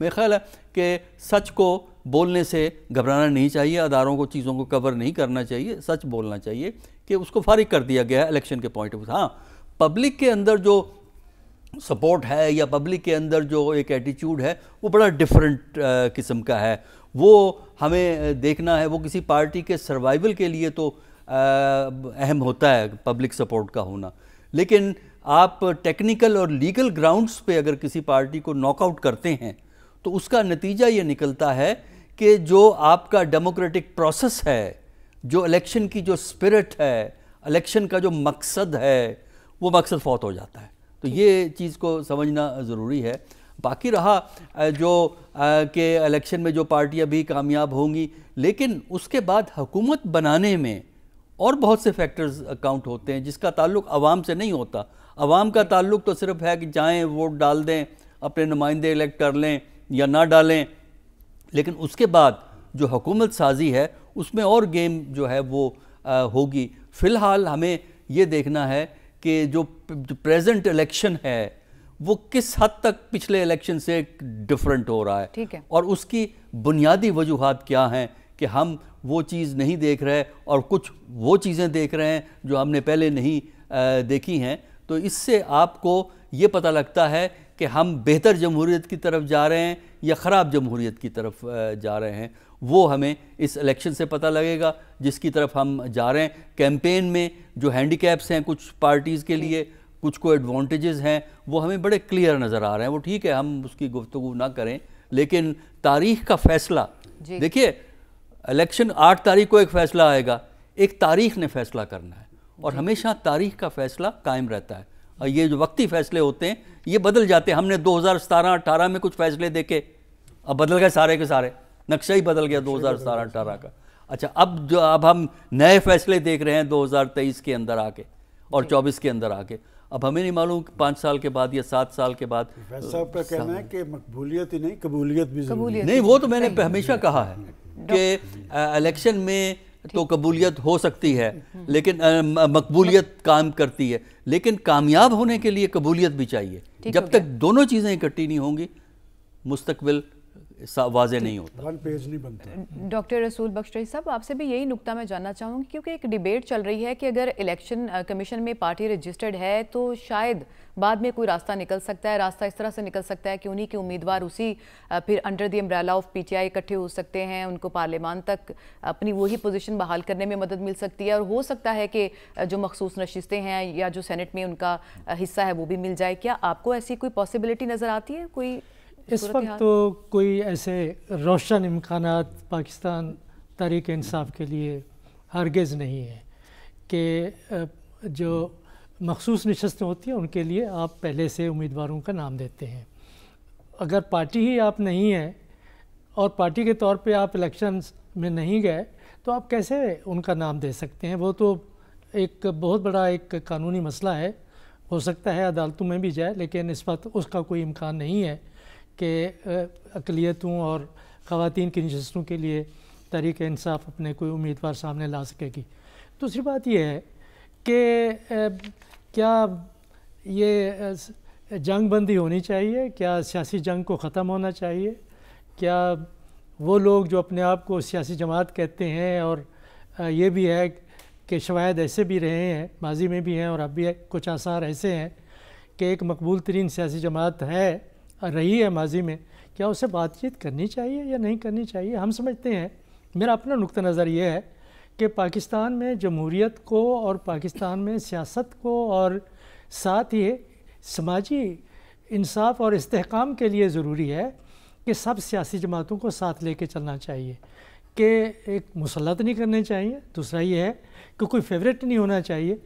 मेरा ख्याल है कि सच को बोलने से घबराना नहीं चाहिए अदारों को चीज़ों को कवर नहीं करना चाहिए सच बोलना चाहिए कि उसको फारिग कर दिया गया है इलेक्शन के पॉइंट ऑफ व्यू हाँ पब्लिक के अंदर जो सपोर्ट है या पब्लिक के अंदर जो एक एटीट्यूड है वो बड़ा डिफरेंट किस्म का है वो हमें देखना है वो किसी पार्टी के सर्वाइवल के लिए तो अहम होता है पब्लिक सपोर्ट का होना लेकिन आप टेक्निकल और लीगल ग्राउंड्स पे अगर किसी पार्टी को नॉकआउट करते हैं तो उसका नतीजा ये निकलता है कि जो आपका डेमोक्रेटिक प्रोसेस है जो इलेक्शन की जो स्पिरिट है इलेक्शन का जो मकसद है वो मकसद फौत हो जाता है तो ये चीज़ को समझना ज़रूरी है बाकी रहा जो के इलेक्शन में जो पार्टियां भी कामयाब होंगी लेकिन उसके बाद हुकूमत बनाने में और बहुत से फैक्टर्स काउंट होते हैं जिसका ताल्लुक आवाम से नहीं होता आवाम का ताल्लुक तो सिर्फ है कि जाएं वोट डाल दें अपने नुमाइंदे इलेक्ट कर लें या ना डालें लेकिन उसके बाद जो हुकूमत साजी है उसमें और गेम जो है वो होगी फ़िलहाल हमें ये देखना है कि जो प्रेजेंट इलेक्शन है वो किस हद तक पिछले इलेक्शन से डिफरेंट हो रहा है ठीक है और उसकी बुनियादी वजूहत क्या हैं कि हम वो चीज़ नहीं देख रहे और कुछ वो चीज़ें देख रहे हैं जो हमने पहले नहीं आ, देखी हैं तो इससे आपको ये पता लगता है कि हम बेहतर जमहूरीत की तरफ जा रहे हैं या ख़राब जमहूरीत की तरफ जा रहे हैं वो हमें इस इलेक्शन से पता लगेगा जिसकी तरफ हम जा रहे हैं कैंपेन में जो हैंडीकैप्स हैं कुछ पार्टीज़ के लिए कुछ को एडवांटेजेस हैं वो हमें बड़े क्लियर नज़र आ रहे हैं वो ठीक है हम उसकी गुफ्तु ना करें लेकिन तारीख का फ़ैसला देखिए इलेक्शन आठ तारीख को एक फ़ैसला आएगा एक तारीख ने फ़ैसला करना है और हमेशा तारीख का फ़ैसला कायम रहता है ये जो वक्ती फैसले होते हैं ये बदल जाते हैं हमने 2017 18 में कुछ फैसले देखे अब बदल गए सारे के सारे नक्शा ही बदल गया 2017 18 का अच्छा अब जो अब हम नए फैसले देख रहे हैं 2023 के अंदर आके और 24 के अंदर आके अब हमें नहीं मालूम कि पाँच साल के बाद या सात साल के बाद साहब का कहना है कि मकबूलियत ही नहीं कबूलियत भी नहीं वो तो मैंने हमेशा कहा है कि इलेक्शन में तो कबूलियत हो सकती है लेकिन मकबूलियत काम करती है लेकिन कामयाब होने के लिए कबूलियत भी चाहिए जब तक दोनों चीज़ें इकट्ठी नहीं होंगी मुस्तबिल वाजे नहीं होता वन पेज नहीं बनता डॉक्टर रसूल रही साहब आपसे भी यही नुकता मैं जानना चाहूँगी क्योंकि एक डिबेट चल रही है कि अगर इलेक्शन कमीशन में पार्टी रजिस्टर्ड है तो शायद बाद में कोई रास्ता निकल सकता है रास्ता इस तरह से निकल सकता है कि उन्हीं के उम्मीदवार उसी फिर under the umbrella of PTI इकट्ठे हो सकते हैं उनको पार्लियामान तक अपनी वही पोजीशन बहाल करने में मदद मिल सकती है और हो सकता है कि जो मखसूस नशिस्तें हैं या जो सेनेट में उनका हिस्सा है वो भी मिल जाए क्या आपको ऐसी कोई पॉसिबिलिटी नज़र आती है कोई इस वक्त तो कोई ऐसे रोशन इम्कान पाकिस्तान तहरीक इंसाफ के लिए हरगज़ नहीं है कि जो मखसूस नशस्तें होती हैं उनके लिए आप पहले से उम्मीदवारों का नाम देते हैं अगर पार्टी ही आप नहीं हैं और पार्टी के तौर पे आप इलेक्शन में नहीं गए तो आप कैसे उनका नाम दे सकते हैं वो तो एक बहुत बड़ा एक कानूनी मसला है हो सकता है अदालतों में भी जाए लेकिन इस वक्त उसका कोई इम्कान नहीं है कि अकलीतों और ख़वान की नशस्तों के लिए तरीक इंसाफ अपने कोई उम्मीदवार सामने ला सकेगी दूसरी बात यह है कि क्या ये जंग बंदी होनी चाहिए क्या सियासी जंग को ख़त्म होना चाहिए क्या वो लोग जो अपने आप को सियासी जमात कहते हैं और ये भी है कि शवायद ऐसे भी रहे हैं माजी में भी हैं और अब भी कुछ आसार ऐसे हैं कि एक मकबूल तरीन सियासी जमात है रही है माजी में क्या उससे बातचीत करनी चाहिए या नहीं करनी चाहिए हम समझते हैं मेरा अपना नुक़ नज़र यह है कि पाकिस्तान में जमहूरीत को और पाकिस्तान में सियासत को और साथ ही समाजी इंसाफ और इसकाम के लिए ज़रूरी है कि सब सियासी जमातों को साथ लेके चलना चाहिए कि एक मुसलत नहीं करने चाहिए दूसरा ये है कि कोई फेवरेट नहीं होना चाहिए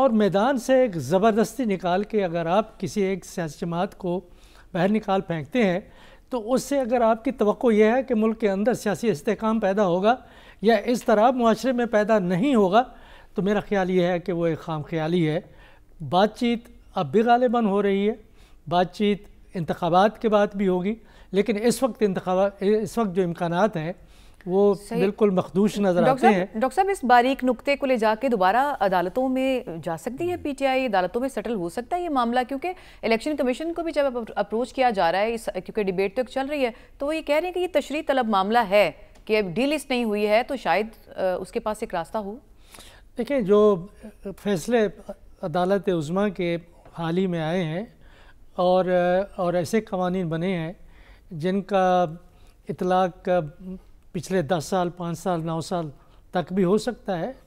और मैदान से एक ज़बरदस्ती निकाल के अगर आप किसी एक सियासी जमात को बाहर निकाल फेंकते हैं तो उससे अगर आपकी तो यह है कि मुल्क के अंदर सियासी इसकाम पैदा होगा या इस तरह माशरे में पैदा नहीं होगा तो मेरा ख्याल ये है कि वो एक खाम ख्याली है बातचीत अब भी गालिबा हो रही है बातचीत इंतबात के बाद भी होगी लेकिन इस वक्त इंत इस वक्त जो इम्कान हैं वो बिल्कुल मखदूश नजर आते हैं डॉक्टर साहब इस बारीक नुक्ते को ले जाके दोबारा अदालतों में जा सकती है पीटीआई अदालतों में सेटल हो सकता है ये मामला क्योंकि इलेक्शन कमीशन को भी जब अप्रोच किया जा रहा है इस क्योंकि डिबेट तक तो चल रही है तो वो ये कह रहे हैं कि ये तशरी तलब मामला है कि अब डील इस नहीं हुई है तो शायद उसके पास एक रास्ता हो देखिए जो फैसले अदालत उज़मा के हाल ही में आए हैं और और ऐसे कवानी बने हैं जिनका इतलाक पिछले दस साल पाँच साल नौ साल तक भी हो सकता है